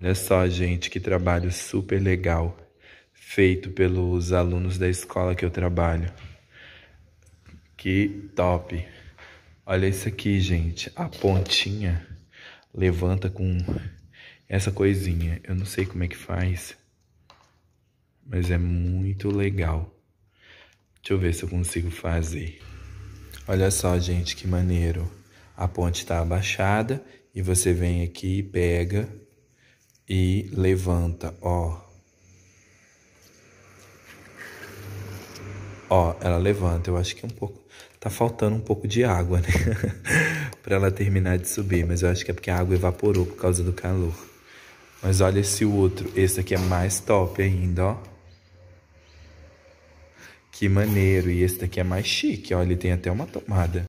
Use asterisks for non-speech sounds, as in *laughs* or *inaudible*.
Olha é só, gente, que trabalho super legal feito pelos alunos da escola que eu trabalho. Que top! Olha isso aqui, gente. A pontinha levanta com essa coisinha. Eu não sei como é que faz, mas é muito legal. Deixa eu ver se eu consigo fazer. Olha só, gente, que maneiro. A ponte está abaixada e você vem aqui e pega e levanta, ó. Ó, ela levanta. Eu acho que é um pouco. Tá faltando um pouco de água, né? *laughs* pra ela terminar de subir. Mas eu acho que é porque a água evaporou por causa do calor. Mas olha esse outro. Esse aqui é mais top ainda, ó. Que maneiro. E esse daqui é mais chique, ó. Ele tem até uma tomada.